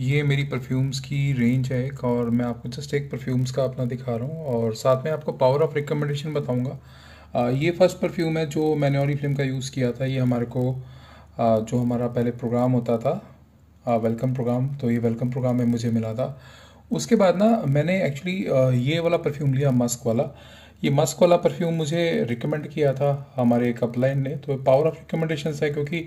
ये मेरी परफ्यूम्स की रेंज है एक और मैं आपको जस्ट एक परफ्यूम्स का अपना दिखा रहा हूँ और साथ में आपको पावर ऑफ रिकमेंडेशन बताऊँगा ये फर्स्ट परफ्यूम है जो मैंने ऑरी फिल्म का यूज़ किया था ये हमारे को आ, जो हमारा पहले प्रोग्राम होता था वेलकम प्रोग्राम तो ये वेलकम प्रोग्राम में मुझे मिला था उसके बाद ना मैंने एक्चुअली ये वाला परफ्यूम लिया मस्क वाला ये मस्क वाला परफ्यूम मुझे रिकमेंड किया था हमारे एक अपलाइन ने तो पावर ऑफ रिकमेंडेशन है क्योंकि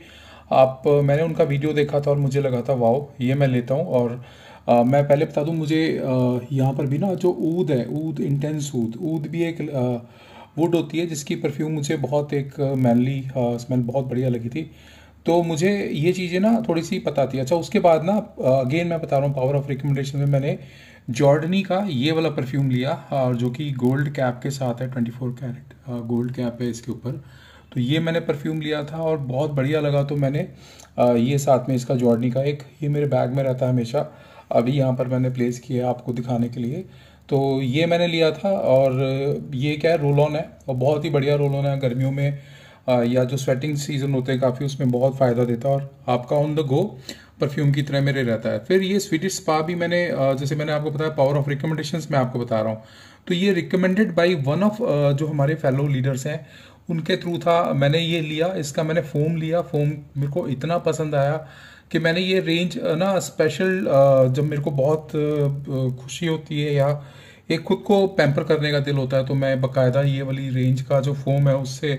आप मैंने उनका वीडियो देखा था और मुझे लगा था वाओ ये मैं लेता हूँ और आ, मैं पहले बता दूँ मुझे यहाँ पर भी ना जो ऊद है ऊद इंटेंस ऊद ऊद भी एक वुड होती है जिसकी परफ्यूम मुझे बहुत एक मैनली स्मेल बहुत बढ़िया लगी थी तो मुझे ये चीज़ें ना थोड़ी सी पता थी अच्छा उसके बाद ना अगेन मैं बता रहा हूँ पावर ऑफ रिकमेंडेशन में मैंने जॉर्डनी का ये वाला परफ्यूम लिया और जो कि गोल्ड कैप के साथ है twenty four carat gold cap है इसके ऊपर तो ये मैंने परफ्यूम लिया था और बहुत बढ़िया लगा तो मैंने ये साथ में इसका जॉर्डनी का एक ये मेरे बैग में रहता है हमेशा अभी यहाँ पर मैंने प्लेस किया है आपको दिखाने के लिए तो ये मैंने लिया था और ये क्या है रोल ऑन है और बहुत ही बढ़िया रोल ऑन है गर्मियों में या जो स्वेटिंग सीज़न होते हैं काफ़ी उसमें बहुत फ़ायदा देता है और आपका ऑन द गो परफ्यूम की तरह मेरे रहता है फिर ये स्वीटिश स्पा भी मैंने जैसे मैंने आपको बताया पावर ऑफ रिकमेंडेशन मैं आपको बता रहा हूँ तो ये रिकमेंडेड बाई वन ऑफ जो हमारे फेलो लीडर्स हैं उनके थ्रू था मैंने ये लिया इसका मैंने फ़ोम लिया फ़ोम मेरे को इतना पसंद आया कि मैंने ये रेंज ना स्पेशल जब मेरे को बहुत खुशी होती है या एक खुद को पैम्पर करने का दिल होता है तो मैं बकायदा ये वाली रेंज का जो फ़ोम है उससे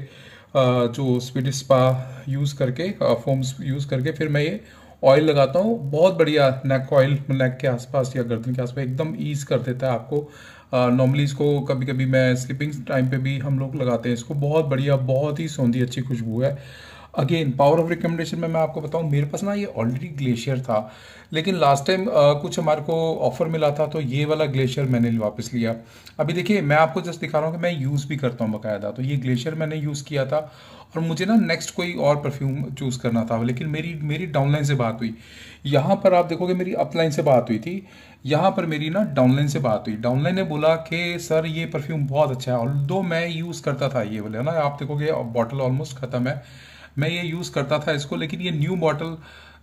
जो स्पीड स्पा यूज़ करके फोम यूज़ करके फिर मैं ये ऑयल लगाता हूँ बहुत बढ़िया नेक ऑयल नेक के आसपास या गर्दन के आसपास एकदम ईज कर देता है आपको नॉर्मली uh, इसको कभी कभी मैं स्लीपिंग टाइम पे भी हम लोग लगाते हैं इसको बहुत बढ़िया बहुत ही सौंधी अच्छी खुशबू है अगेन पावर ऑफ रिकमेंडेशन में मैं आपको बताऊँ मेरे पास ना ये ऑलरेडी ग्लेशियर था लेकिन लास्ट टाइम कुछ हमारे को ऑफर मिला था तो ये वाला ग्लेशियर मैंने वापस लिया अभी देखिए मैं आपको जस्ट दिखा रहा हूँ कि मैं यूज़ भी करता हूँ बाकायदा तो ये ग्लेशियर मैंने यूज़ किया था और मुझे ना नेक्स्ट कोई और परफ्यूम चूज़ करना था लेकिन मेरी मेरी डाउनलाइन से बात हुई यहाँ पर आप देखोगे मेरी अपलाइन से बात हुई थी यहाँ पर मेरी ना डाउनलाइन से बात हुई डाउनलाइन ने बोला कि सर ये परफ्यूम बहुत अच्छा है और दो मैं यूज़ करता था ये बोले ना आप देखोगे बॉटल ऑलमोस्ट ख़त्म है मैं ये यूज़ करता था इसको लेकिन ये न्यू बॉटल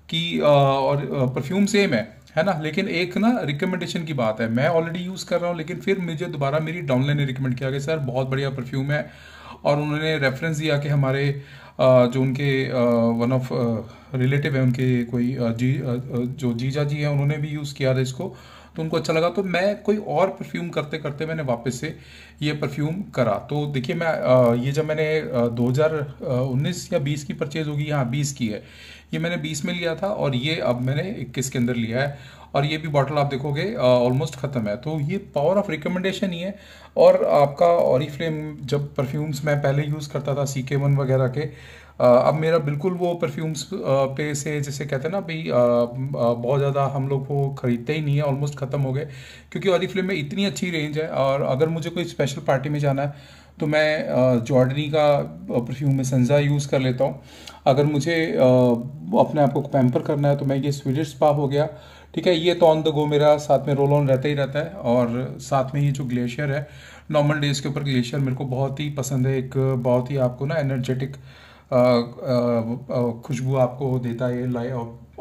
की आ, और परफ्यूम सेम है है ना लेकिन एक ना रिकमेंडेशन की बात है मैं ऑलरेडी यूज़ कर रहा हूँ लेकिन फिर मुझे दोबारा मेरी डाउनलाइन ने रिकमेंड किया कि सर बहुत बढ़िया परफ्यूम है और उन्होंने रेफरेंस दिया कि हमारे जो उनके वन ऑफ रिलेटिव है उनके कोई जी जो जीजा जी हैं उन्होंने भी यूज़ किया था इसको तो उनको अच्छा लगा तो मैं कोई और परफ्यूम करते करते मैंने वापस से ये परफ्यूम करा तो देखिए मैं ये जब मैंने 2019 या 20 की परचेज़ होगी हाँ 20 की है ये मैंने बीस में लिया था और ये अब मैंने इक्कीस के अंदर लिया है और ये भी बॉटल आप देखोगे ऑलमोस्ट ख़त्म है तो ये पावर ऑफ रिकमेंडेशन ही है और आपका और फ्लेम जब परफ्यूम्स मैं पहले यूज़ करता था सी के वन वगैरह के अब मेरा बिल्कुल वो परफ्यूम्स पे से जैसे कहते हैं ना भाई बहुत ज़्यादा हम लोग वो ख़रीदते ही नहीं है ऑलमोस्ट ख़त्म हो गए क्योंकि ऑरी में इतनी अच्छी रेंज है और अगर मुझे कोई स्पेशल पार्टी में जाना है तो मैं जॉर्डनी का परफ्यूम में सन्जा यूज़ कर लेता हूँ अगर मुझे अपने आप को पैम्पर करना है तो मैं ये स्वीडिश स्पा हो गया ठीक है ये तो ऑन द गो मेरा साथ में रोल ऑन रहता ही रहता है और साथ में ये जो ग्लेशियर है नॉर्मल डेज के ऊपर ग्लेशियर मेरे को बहुत ही पसंद है एक बहुत ही आपको ना एनर्जेटिक खुशबू आपको देता है ये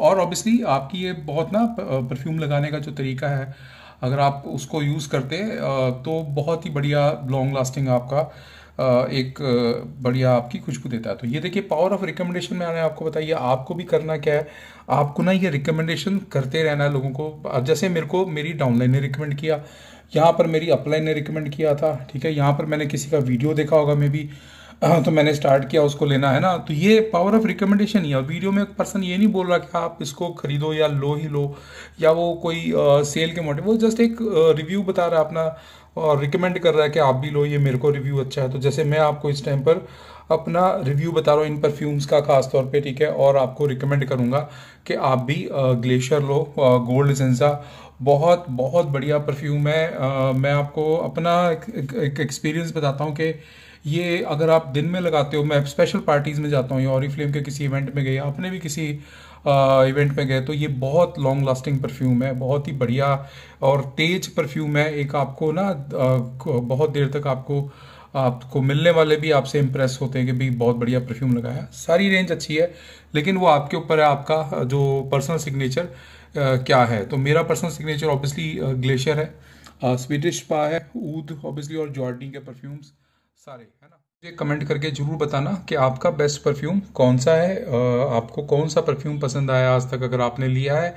और ऑब्वियसली आपकी ये बहुत ना परफ्यूम लगाने का जो तरीका है अगर आप उसको यूज़ करते तो बहुत ही बढ़िया लॉन्ग लास्टिंग आपका एक बढ़िया आपकी खुशबू देता है तो ये देखिए पावर ऑफ रिकमेंडेशन मैंने आपको बताइए आपको भी करना क्या है आपको ना ये रिकमेंडेशन करते रहना है लोगों को जैसे मेरे को मेरी डाउनलाइन ने रिकमेंड किया यहाँ पर मेरी अपलाइन ने रिकमेंड किया था ठीक है यहाँ पर मैंने किसी का वीडियो देखा होगा मे भी हाँ तो मैंने स्टार्ट किया उसको लेना है ना तो ये पावर ऑफ रिकमेंडेशन ही है वीडियो में एक पर्सन ये नहीं बोल रहा कि आप इसको खरीदो या लो ही लो या वो कोई आ, सेल के मोटिव वो जस्ट एक रिव्यू बता रहा है अपना और रिकमेंड कर रहा है कि आप भी लो ये मेरे को रिव्यू अच्छा है तो जैसे मैं आपको इस टाइम पर अपना रिव्यू बता रहा हूँ इन परफ्यूम्स का खास तौर पे ठीक है और आपको रिकमेंड करूँगा कि आप भी ग्लेशियर लो गोल्ड सेंसा बहुत बहुत बढ़िया परफ्यूम है आ, मैं आपको अपना एक एक्सपीरियंस बताता हूँ कि ये अगर आप दिन में लगाते हो मैं स्पेशल पार्टीज़ में जाता हूँ या और फ्लेम के किसी इवेंट में गए आपने भी किसी आ, इवेंट में गए तो ये बहुत लॉन्ग लास्टिंग परफ्यूम है बहुत ही बढ़िया और तेज परफ्यूम है एक आपको ना बहुत देर तक आपको आपको मिलने वाले भी आपसे इम्प्रेस होते हैं कि भाई बहुत बढ़िया परफ्यूम लगाया सारी रेंज अच्छी है लेकिन वो आपके ऊपर है आपका जो पर्सनल सिग्नेचर क्या है तो मेरा पर्सनल सिग्नेचर ऑब्वियसली ग्लेशियर है स्वीडिश पा है ऊद ऑब्वियसली और जॉर्डी के परफ्यूम्स सारे है ना मुझे कमेंट करके ज़रूर बताना कि आपका बेस्ट परफ्यूम कौन सा है आपको कौन सा परफ्यूम पसंद आया आज तक अगर आपने लिया है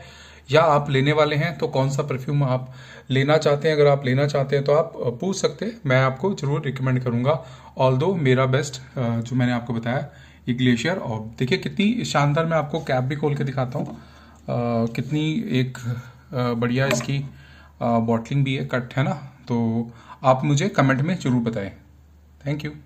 या आप लेने वाले हैं तो कौन सा परफ्यूम आप लेना चाहते हैं अगर आप लेना चाहते हैं तो आप पूछ सकते हैं मैं आपको ज़रूर रिकमेंड करूँगा ऑल मेरा बेस्ट जो मैंने आपको बताया ये ग्लेशियर और देखिए कितनी शानदार मैं आपको कैब भी खोल के दिखाता हूँ कितनी एक बढ़िया इसकी बॉटलिंग भी है कट है ना तो आप मुझे कमेंट में ज़रूर बताएं थैंक यू